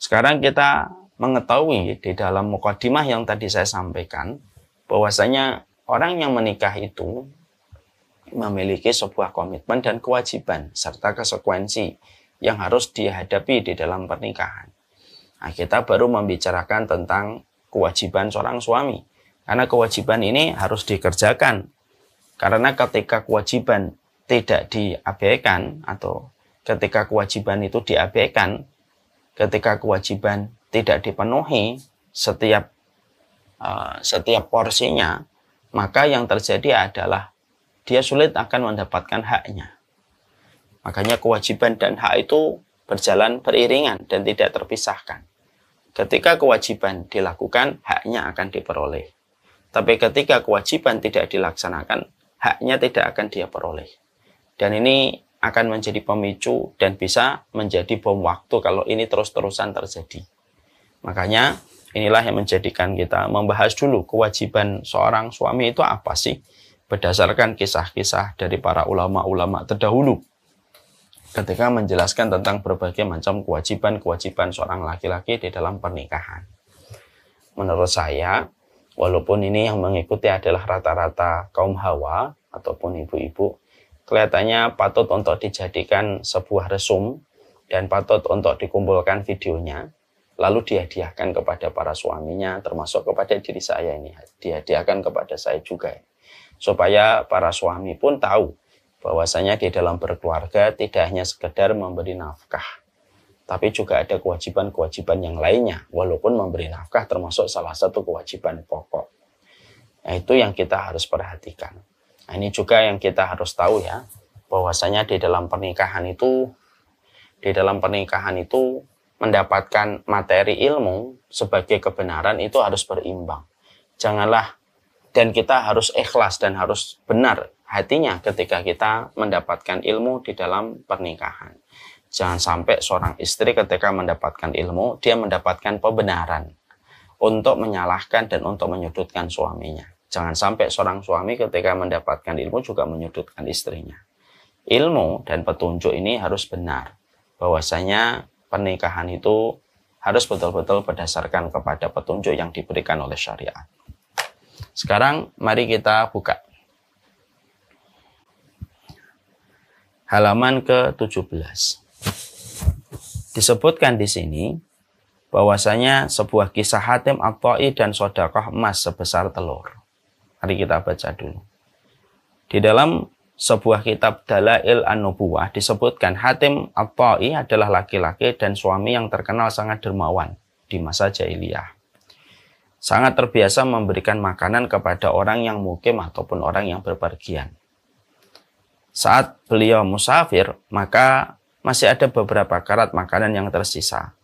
Sekarang kita mengetahui di dalam mukadimah yang tadi saya sampaikan bahwasanya orang yang menikah itu memiliki sebuah komitmen dan kewajiban serta konsekuensi yang harus dihadapi di dalam pernikahan. Nah, kita baru membicarakan tentang kewajiban seorang suami. Karena kewajiban ini harus dikerjakan. Karena ketika kewajiban tidak diabaikan atau ketika kewajiban itu diabaikan, ketika kewajiban tidak dipenuhi setiap uh, setiap porsinya, maka yang terjadi adalah dia sulit akan mendapatkan haknya. Makanya kewajiban dan hak itu berjalan beriringan dan tidak terpisahkan. Ketika kewajiban dilakukan, haknya akan diperoleh. Tapi ketika kewajiban tidak dilaksanakan, haknya tidak akan dia peroleh. Dan ini akan menjadi pemicu dan bisa menjadi bom waktu kalau ini terus-terusan terjadi. Makanya inilah yang menjadikan kita membahas dulu kewajiban seorang suami itu apa sih berdasarkan kisah-kisah dari para ulama-ulama terdahulu ketika menjelaskan tentang berbagai macam kewajiban-kewajiban seorang laki-laki di dalam pernikahan. Menurut saya, walaupun ini yang mengikuti adalah rata-rata kaum hawa ataupun ibu-ibu, kelihatannya patut untuk dijadikan sebuah resum dan patut untuk dikumpulkan videonya lalu dihadiahkan kepada para suaminya termasuk kepada diri saya ini dihadiahkan kepada saya juga supaya para suami pun tahu bahwasanya di dalam berkeluarga tidak hanya sekedar memberi nafkah tapi juga ada kewajiban-kewajiban yang lainnya walaupun memberi nafkah termasuk salah satu kewajiban pokok nah, itu yang kita harus perhatikan Nah, ini juga yang kita harus tahu ya, bahwasanya di dalam pernikahan itu di dalam pernikahan itu mendapatkan materi ilmu sebagai kebenaran itu harus berimbang. Janganlah dan kita harus ikhlas dan harus benar hatinya ketika kita mendapatkan ilmu di dalam pernikahan. Jangan sampai seorang istri ketika mendapatkan ilmu, dia mendapatkan pembenaran untuk menyalahkan dan untuk menyudutkan suaminya. Jangan sampai seorang suami ketika mendapatkan ilmu juga menyudutkan istrinya. Ilmu dan petunjuk ini harus benar. Bahwasanya pernikahan itu harus betul-betul berdasarkan kepada petunjuk yang diberikan oleh syariat. Sekarang mari kita buka. Halaman ke-17. Disebutkan di sini bahwasanya sebuah kisah Hatim Abtoi dan sodakoh emas sebesar telur. Mari kita baca dulu. Di dalam sebuah kitab Dalail An-Nubuwah disebutkan Hatim At-Ta'i adalah laki-laki dan suami yang terkenal sangat dermawan di masa jahiliyah. Sangat terbiasa memberikan makanan kepada orang yang mukim ataupun orang yang berpergian. Saat beliau musafir, maka masih ada beberapa karat makanan yang tersisa.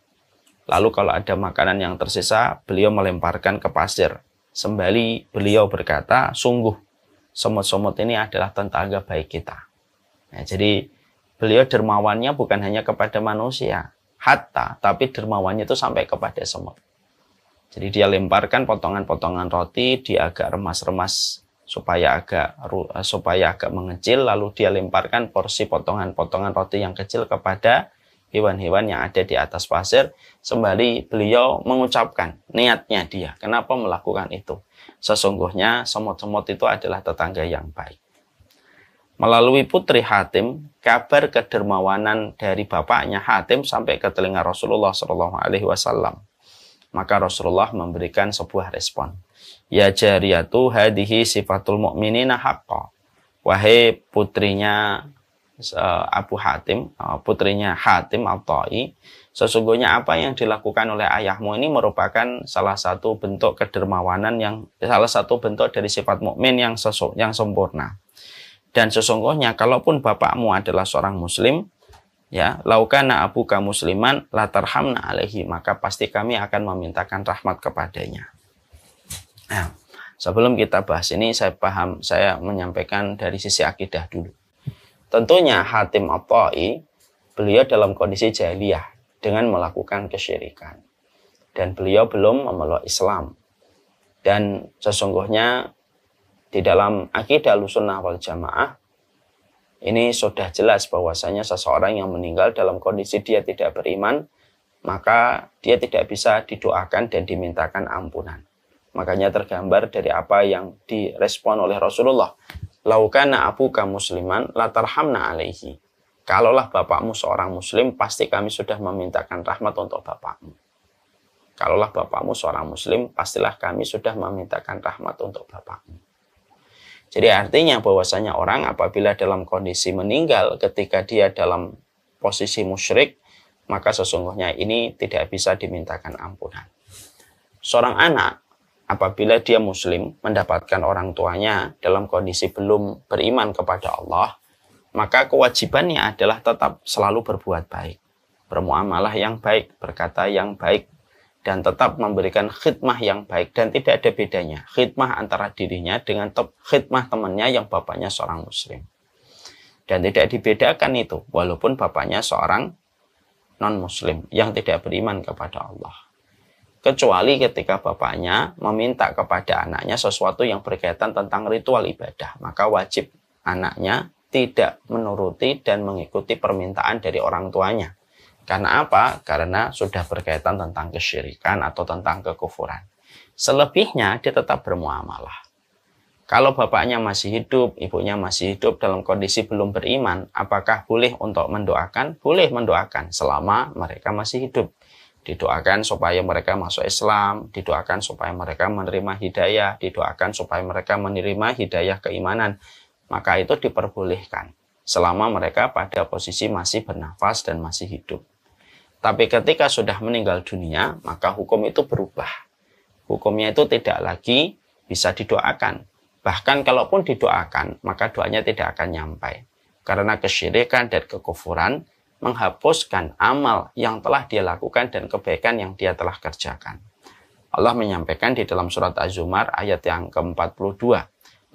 Lalu kalau ada makanan yang tersisa, beliau melemparkan ke pasir Sembali beliau berkata, sungguh semut-semut ini adalah tetangga baik kita. Nah, jadi beliau dermawannya bukan hanya kepada manusia, hatta, tapi dermawannya itu sampai kepada semut. Jadi dia lemparkan potongan-potongan roti, dia agak remas-remas supaya agak eh, supaya agak mengecil, lalu dia lemparkan porsi potongan-potongan roti yang kecil kepada hewan-hewan yang ada di atas pasir sembari beliau mengucapkan niatnya dia kenapa melakukan itu sesungguhnya semut-semut itu adalah tetangga yang baik melalui putri Hatim kabar kedermawanan dari bapaknya Hatim sampai ke telinga Rasulullah Shallallahu alaihi wasallam maka Rasulullah memberikan sebuah respon ya jariyatu hadihi sifatul mu'minina haqqa wahai putrinya Eh, Abu Hatim, eh, putrinya Hatim Al-Ta'i, sesungguhnya apa yang dilakukan oleh ayahmu ini merupakan salah satu bentuk kedermawanan yang salah satu bentuk dari sifat mukmin yang sesu, yang sempurna. Dan sesungguhnya kalaupun bapakmu adalah seorang muslim, ya, laukana abuka musliman latarhamna alaihi, maka pasti kami akan memintakan rahmat kepadanya. Nah, sebelum kita bahas ini saya paham, saya menyampaikan dari sisi akidah dulu Tentunya Hatim Atta'i beliau dalam kondisi jahiliyah dengan melakukan kesyirikan dan beliau belum memeluk Islam. Dan sesungguhnya di dalam akidah lusunah wal jamaah ini sudah jelas bahwasanya seseorang yang meninggal dalam kondisi dia tidak beriman maka dia tidak bisa didoakan dan dimintakan ampunan. Makanya tergambar dari apa yang direspon oleh Rasulullah laukana abuka musliman latarhamna alaihi. Kalaulah bapakmu seorang muslim, pasti kami sudah memintakan rahmat untuk bapakmu. Kalaulah bapakmu seorang muslim, pastilah kami sudah memintakan rahmat untuk bapakmu. Jadi artinya bahwasanya orang apabila dalam kondisi meninggal ketika dia dalam posisi musyrik, maka sesungguhnya ini tidak bisa dimintakan ampunan. Seorang anak apabila dia muslim mendapatkan orang tuanya dalam kondisi belum beriman kepada Allah, maka kewajibannya adalah tetap selalu berbuat baik, bermuamalah yang baik, berkata yang baik, dan tetap memberikan khidmah yang baik dan tidak ada bedanya khidmah antara dirinya dengan khidmah temannya yang bapaknya seorang muslim dan tidak dibedakan itu walaupun bapaknya seorang non muslim yang tidak beriman kepada Allah kecuali ketika bapaknya meminta kepada anaknya sesuatu yang berkaitan tentang ritual ibadah, maka wajib anaknya tidak menuruti dan mengikuti permintaan dari orang tuanya. Karena apa? Karena sudah berkaitan tentang kesyirikan atau tentang kekufuran. Selebihnya dia tetap bermuamalah. Kalau bapaknya masih hidup, ibunya masih hidup dalam kondisi belum beriman, apakah boleh untuk mendoakan? Boleh mendoakan selama mereka masih hidup didoakan supaya mereka masuk Islam, didoakan supaya mereka menerima hidayah, didoakan supaya mereka menerima hidayah keimanan. Maka itu diperbolehkan selama mereka pada posisi masih bernafas dan masih hidup. Tapi ketika sudah meninggal dunia, maka hukum itu berubah. Hukumnya itu tidak lagi bisa didoakan. Bahkan kalaupun didoakan, maka doanya tidak akan nyampai. Karena kesyirikan dan kekufuran menghapuskan amal yang telah dia lakukan dan kebaikan yang dia telah kerjakan. Allah menyampaikan di dalam surat Az-Zumar ayat yang ke-42.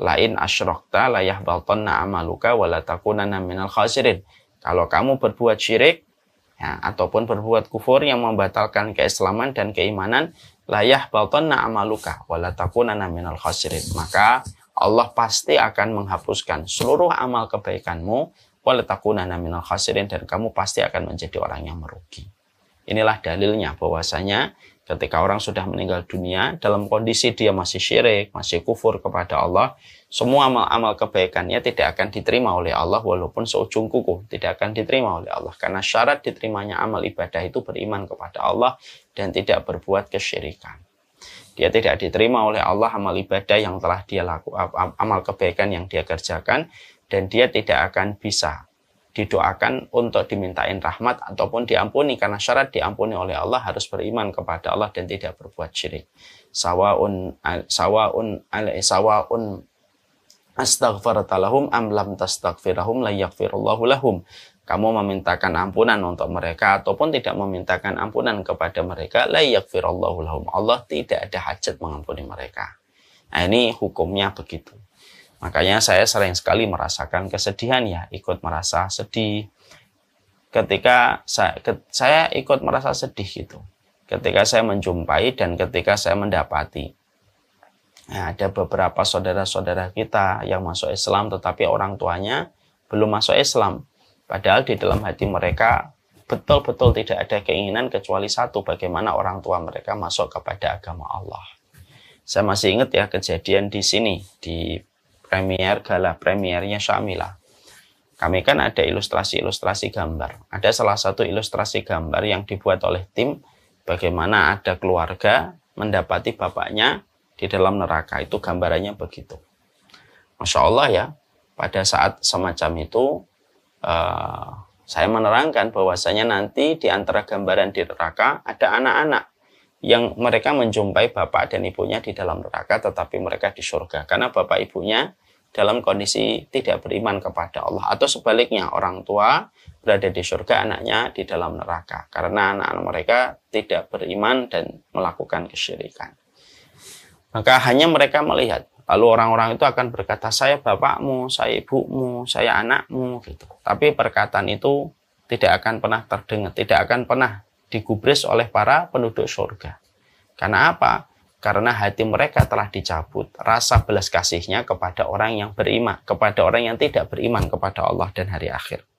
Lain asyrokta layah baltonna amaluka walatakunana minal khasirin. Kalau kamu berbuat syirik, ya, ataupun berbuat kufur yang membatalkan keislaman dan keimanan, layah baltonna amaluka walatakunana minal khasirin. Maka Allah pasti akan menghapuskan seluruh amal kebaikanmu walatakunana minal khasirin dan kamu pasti akan menjadi orang yang merugi. Inilah dalilnya bahwasanya ketika orang sudah meninggal dunia dalam kondisi dia masih syirik, masih kufur kepada Allah, semua amal-amal kebaikannya tidak akan diterima oleh Allah walaupun seujung kuku tidak akan diterima oleh Allah karena syarat diterimanya amal ibadah itu beriman kepada Allah dan tidak berbuat kesyirikan. Dia tidak diterima oleh Allah amal ibadah yang telah dia lakukan, amal kebaikan yang dia kerjakan dan dia tidak akan bisa didoakan untuk dimintain rahmat ataupun diampuni karena syarat diampuni oleh Allah harus beriman kepada Allah dan tidak berbuat syirik. Sawaun sawaun al, eh, sawaun astaghfirullahum am lam tastaghfirahum la yaghfirullahu lahum. Kamu memintakan ampunan untuk mereka ataupun tidak memintakan ampunan kepada mereka la yaghfirullahu lahum. Allah tidak ada hajat mengampuni mereka. Nah, ini hukumnya begitu. Makanya saya sering sekali merasakan kesedihan ya, ikut merasa sedih. Ketika saya, saya ikut merasa sedih gitu. Ketika saya menjumpai dan ketika saya mendapati. Nah, ada beberapa saudara-saudara kita yang masuk Islam tetapi orang tuanya belum masuk Islam. Padahal di dalam hati mereka betul-betul tidak ada keinginan kecuali satu, bagaimana orang tua mereka masuk kepada agama Allah. Saya masih ingat ya kejadian di sini, di premier, gala premiernya Syamila. Kami kan ada ilustrasi-ilustrasi gambar. Ada salah satu ilustrasi gambar yang dibuat oleh tim bagaimana ada keluarga mendapati bapaknya di dalam neraka. Itu gambarannya begitu. Masya Allah ya, pada saat semacam itu eh, saya menerangkan bahwasanya nanti di antara gambaran di neraka ada anak-anak yang mereka menjumpai bapak dan ibunya di dalam neraka tetapi mereka di surga karena bapak ibunya dalam kondisi tidak beriman kepada Allah atau sebaliknya orang tua berada di surga anaknya di dalam neraka karena anak-anak mereka tidak beriman dan melakukan kesyirikan. Maka hanya mereka melihat lalu orang-orang itu akan berkata saya bapakmu, saya ibumu, saya anakmu gitu. Tapi perkataan itu tidak akan pernah terdengar, tidak akan pernah digubris oleh para penduduk surga. Karena apa? Karena hati mereka telah dicabut rasa belas kasihnya kepada orang yang beriman, kepada orang yang tidak beriman kepada Allah dan hari akhir.